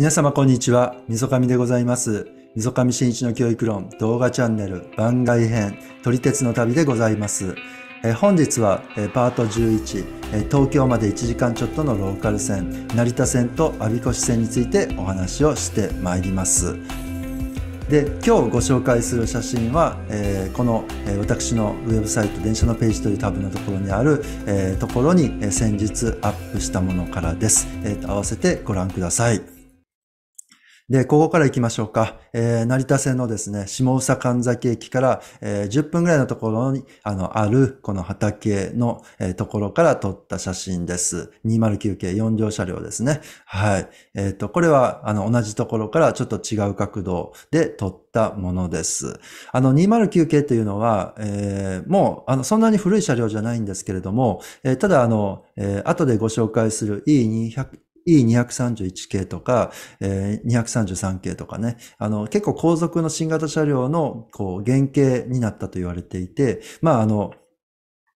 皆様こんにちは。みそかみでございます。みそかみしんいちの教育論動画チャンネル番外編撮り鉄の旅でございます。え本日はえパート11え東京まで1時間ちょっとのローカル線成田線と我孫子線についてお話をしてまいります。で今日ご紹介する写真は、えー、この、えー、私のウェブサイト「電車のページ」というタブのところにある、えー、ところに、え先日アップしたものからです、えーと合わせてご覧ください。で、ここから行きましょうか。えー、成田線のですね、下宇佐神崎駅から、えー、10分ぐらいのところに、あの、ある、この畑の、えー、ところから撮った写真です。209系4両車両ですね。はい。えっ、ー、と、これは、あの、同じところからちょっと違う角度で撮ったものです。あの、209系というのは、えー、もう、あの、そんなに古い車両じゃないんですけれども、えー、ただ、あの、えー、後でご紹介する E200、E231 系とか、えー、233系とかね、あの、結構後続の新型車両の、こう、原型になったと言われていて、まあ、あの、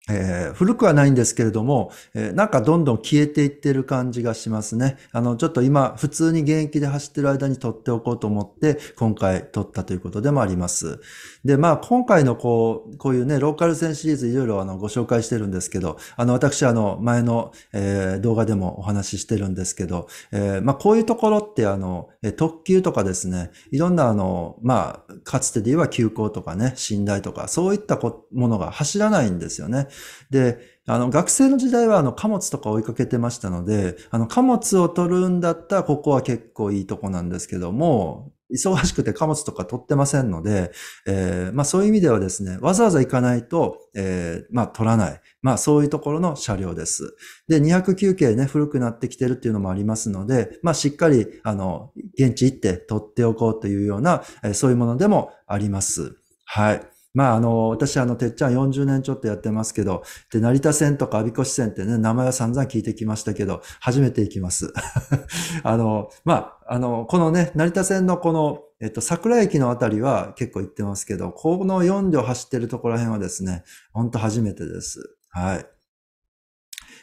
えー、古くはないんですけれども、えー、なんかどんどん消えていってる感じがしますね。あの、ちょっと今、普通に現役で走ってる間に撮っておこうと思って、今回撮ったということでもあります。で、まあ、今回のこう、こういうね、ローカル戦シリーズいろいろあの、ご紹介してるんですけど、あの、私、あの、前の、えー、動画でもお話ししてるんですけど、えー、まあ、こういうところって、あの、特急とかですね、いろんなあの、まあ、かつてで言えば急行とかね、寝台とか、そういったものが走らないんですよね。で、あの、学生の時代は、あの、貨物とか追いかけてましたので、あの、貨物を取るんだったら、ここは結構いいとこなんですけども、忙しくて貨物とか取ってませんので、えー、まあそういう意味ではですね、わざわざ行かないと、えー、まあ取らない。まあそういうところの車両です。で、209系ね、古くなってきてるっていうのもありますので、まあしっかり、あの、現地行って取っておこうというような、えー、そういうものでもあります。はい。まあ、あの、私、あの、てっちゃん40年ちょっとやってますけど、で、成田線とか阿孫子線ってね、名前は散々聞いてきましたけど、初めて行きます。あの、まあ、あの、このね、成田線のこの、えっと、桜駅のあたりは結構行ってますけど、この4両走ってるところら辺はですね、ほんと初めてです。はい。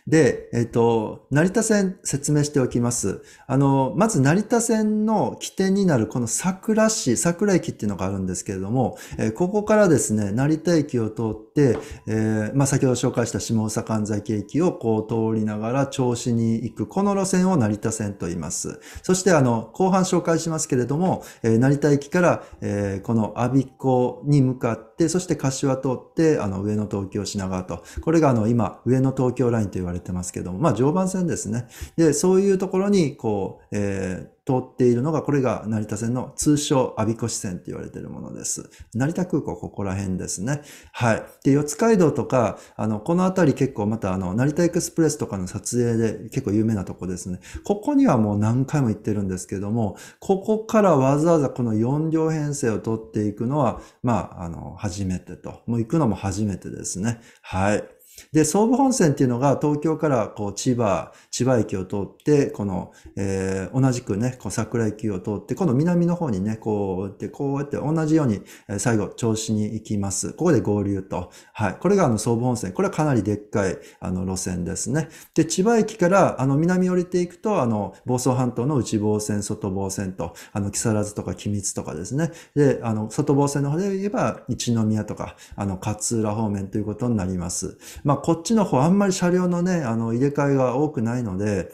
で、えっ、ー、と、成田線説明しておきます。あの、まず成田線の起点になるこの桜市、桜駅っていうのがあるんですけれども、えー、ここからですね、成田駅を通って、えー、まあ、先ほど紹介した下総神崎駅をこう通りながら調子に行く、この路線を成田線と言います。そして、あの、後半紹介しますけれども、えー、成田駅から、えー、この阿鼻子に向かって、そして柏通って、あの、上野東京品川と、これがあの、今、上野東京ラインと言われれてますけども、まあ常磐線ですね。で、そういうところに、こう、えー、通っているのが、これが成田線の通称、阿鼻子線って言われているものです。成田空港、ここら辺ですね。はい。で、四街道とか、あの、この辺り結構また、あの、成田エクスプレスとかの撮影で結構有名なとこですね。ここにはもう何回も行ってるんですけども、ここからわざわざこの4両編成を取っていくのは、まあ、あの、初めてと。もう行くのも初めてですね。はい。で、総武本線っていうのが東京からこう千葉、千葉駅を通って、この、えー、同じくね、こう桜駅を通って、この南の方にね、こう、で、こうやって同じように、え最後、調子に行きます。ここで合流と。はい。これがあの、総武本線。これはかなりでっかい、あの、路線ですね。で、千葉駅から、あの、南降りていくと、あの、房総半島の内房線、外房線と、あの、木更津とか君津とかですね。で、あの、外房線の方で言えば、一宮とか、あの、勝浦方面ということになります。まあ、こっちの方、あんまり車両のね、あの、入れ替えが多くないのので、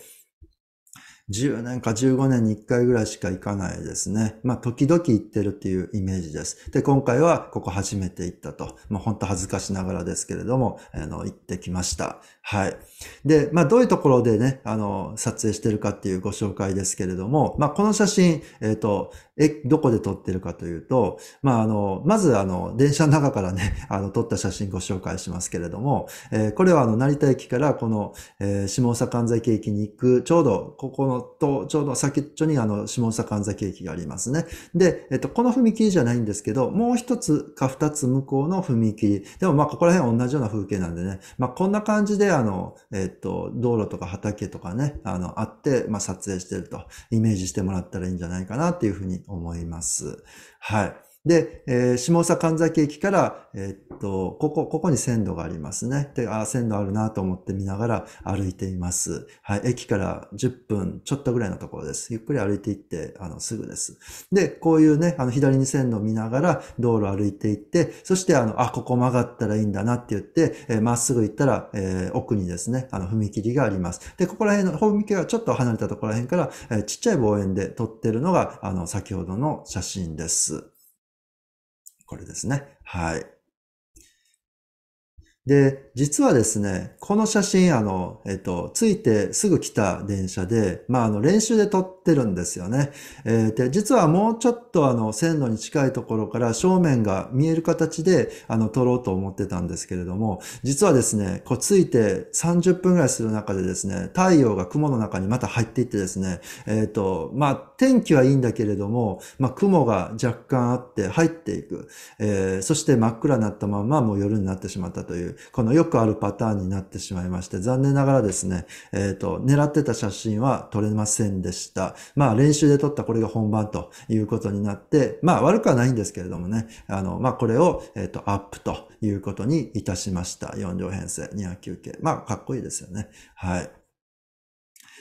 10年か15年に1回ぐらいしか行かないですね。まあ、時々行ってるっていうイメージです。で、今回はここ初めて行ったと。まあ、んと恥ずかしながらですけれども、あの、行ってきました。はい。で、まあ、どういうところでね、あの、撮影してるかっていうご紹介ですけれども、まあ、この写真、えっ、ー、と、え、どこで撮ってるかというと、まあ、あの、まず、あの、電車の中からね、あの、撮った写真ご紹介しますけれども、えー、これは、あの、成田駅から、この、えー、下総関西駅に行く、ちょうど、ここのと、ちょうど先っちょにあの、下総崎駅がありますね。で、えっと、この踏切じゃないんですけど、もう一つか二つ向こうの踏切。でもまあ、ここら辺同じような風景なんでね、まあ、こんな感じであの、えっと、道路とか畑とかね、あの、あって、ま撮影してると、イメージしてもらったらいいんじゃないかなっていうふうに思います。はい。で、えー、下総神崎駅から、えー、っと、ここ、ここに線路がありますね。で、あ、線路あるなと思って見ながら歩いています。はい、駅から10分ちょっとぐらいのところです。ゆっくり歩いていって、あの、すぐです。で、こういうね、あの、左に線路を見ながら道路歩いていって、そして、あの、あ、ここ曲がったらいいんだなって言って、えー、まっすぐ行ったら、えー、奥にですね、あの、踏切があります。で、ここら辺の、踏切がちょっと離れたところら辺から、えー、ちっちゃい望遠で撮ってるのが、あの、先ほどの写真です。これですね。はい。で、実はですね、この写真、あの、えっと、ついてすぐ来た電車で、まあ、あの、練習で撮ってるんですよね。えー、で、実はもうちょっと、あの、線路に近いところから正面が見える形で、あの、撮ろうと思ってたんですけれども、実はですね、こう、ついて30分ぐらいする中でですね、太陽が雲の中にまた入っていってですね、えっ、ー、と、まあ、天気はいいんだけれども、まあ、雲が若干あって入っていく。えー、そして真っ暗になったまま、もう夜になってしまったという、このよくあるパターンになってしまいまして残念ながらですね、えっ、ー、と狙ってた写真は撮れませんでした。まあ練習で撮ったこれが本番ということになってまあ悪くはないんですけれどもねあのまあこれを、えっ、ー、とアップということにいたしました。4両編成209系。まあかっこいいですよね。はい。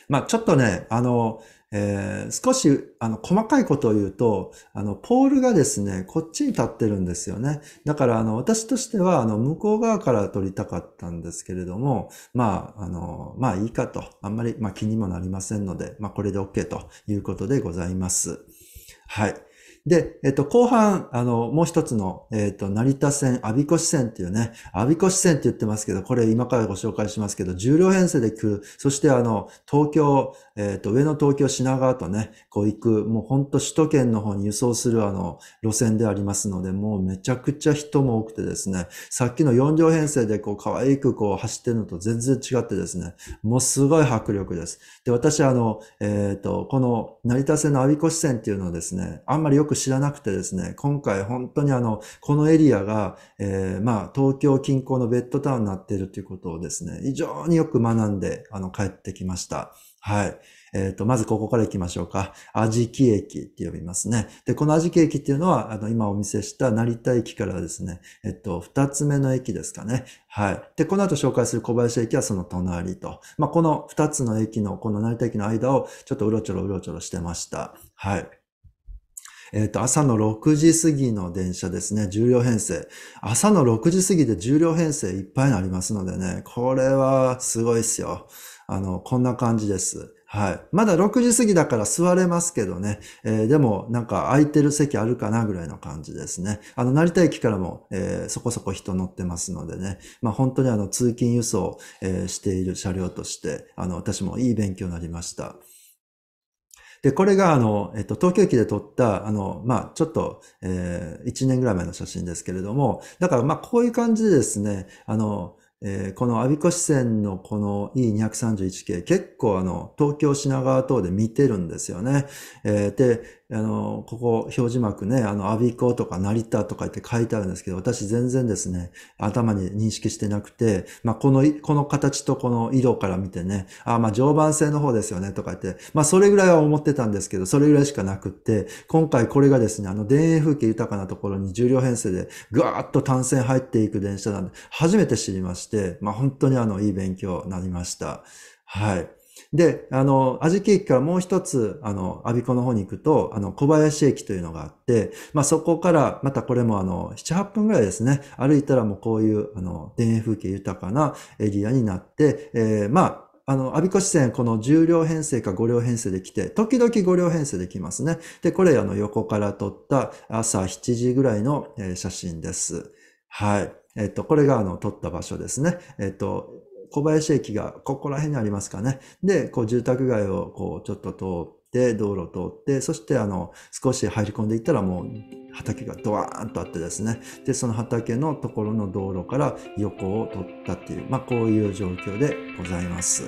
まあちょっとね、あの、えー、少し、あの、細かいことを言うと、あの、ポールがですね、こっちに立ってるんですよね。だから、あの、私としては、あの、向こう側から撮りたかったんですけれども、まあ、あの、まあいいかと、あんまり、まあ気にもなりませんので、まあこれで OK ということでございます。はい。で、えっと、後半、あの、もう一つの、えっと、成田線、阿鼻子支線っていうね、阿鼻子支線って言ってますけど、これ今からご紹介しますけど、重量編成で来る、そしてあの、東京、えっと、上の東京品川とね、こう行く、もうほんと首都圏の方に輸送するあの、路線でありますので、もうめちゃくちゃ人も多くてですね、さっきの4両編成でこう、可愛くこう、走ってるのと全然違ってですね、もうすごい迫力です。で、私あの、えっと、この成田線の阿鼻子支線っていうのはですね、あんまりよくく知らなくてですね、今回本当にあの、このエリアが、えー、まあ、東京近郊のベッドタウンになっているということをですね、非常によく学んで、あの、帰ってきました。はい。えっ、ー、と、まずここから行きましょうか。あじき駅って呼びますね。で、このあじき駅っていうのは、あの、今お見せした成田駅からですね、えっと、二つ目の駅ですかね。はい。で、この後紹介する小林駅はその隣と。まあ、この二つの駅の、この成田駅の間をちょっとうろちょろうろちょろしてました。はい。えっ、ー、と、朝の6時過ぎの電車ですね、重量編成。朝の6時過ぎで重量編成いっぱいになりますのでね、これはすごいっすよ。あの、こんな感じです。はい。まだ6時過ぎだから座れますけどね。えー、でも、なんか空いてる席あるかなぐらいの感じですね。あの、成田駅からも、えー、そこそこ人乗ってますのでね。まあ、本当にあの、通勤輸送、えー、している車両として、あの、私もいい勉強になりました。で、これが、あの、えっと、東京駅で撮った、あの、まあ、ちょっと、えー、1年ぐらい前の写真ですけれども、だから、まあ、こういう感じでですね、あの、えー、この阿鼻子支線のこの E231 系、結構あの、東京品川等で見てるんですよね。えー、で、あの、ここ表示幕ね、あの、アビコとか成田とかって書いてあるんですけど、私全然ですね、頭に認識してなくて、まあ、この、この形とこの色から見てね、あ、まあ、常磐線の方ですよね、とか言って、まあ、それぐらいは思ってたんですけど、それぐらいしかなくって、今回これがですね、あの、田園風景豊かなところに重量編成で、ぐわーっと単線入っていく電車なんで、初めて知りまして、まあ、本当にあの、いい勉強になりました。はい。で、あの、味木駅からもう一つ、あの、アビコの方に行くと、あの、小林駅というのがあって、まあ、そこから、またこれもあの、七八分ぐらいですね、歩いたらもうこういう、あの、田園風景豊かなエリアになって、えー、まあ、あの、アビコ支線、この10両編成か5両編成で来て、時々5両編成で来ますね。で、これ、あの、横から撮った朝7時ぐらいの写真です。はい。えっと、これが、あの、撮った場所ですね。えっと、小林駅がここら辺にありますかね。で、こう住宅街をこうちょっと通って、道路通って、そしてあの、少し入り込んでいったらもう畑がドワーンとあってですね。で、その畑のところの道路から横を取ったっていう、まあこういう状況でございます。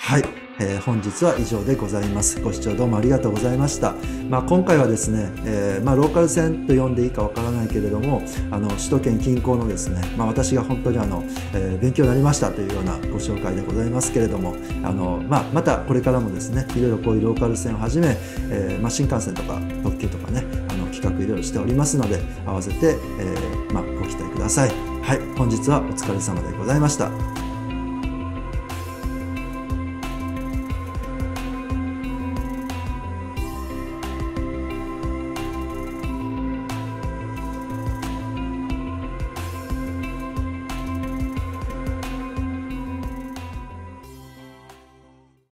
はい、えー、本日は以上でございますご視聴どうもありがとうございました、まあ、今回はですね、えー、まあ、ローカル線と呼んでいいかわからないけれどもあの首都圏近郊のですね、まあ、私が本当にあの、えー、勉強になりましたというようなご紹介でございますけれどもあの、ままたこれからもですねいろいろこういうローカル線をはじめ、えま新幹線とか特急とかねあの企画いろいろしておりますので合わせて、えまご期待くださいはい本日はお疲れ様でございました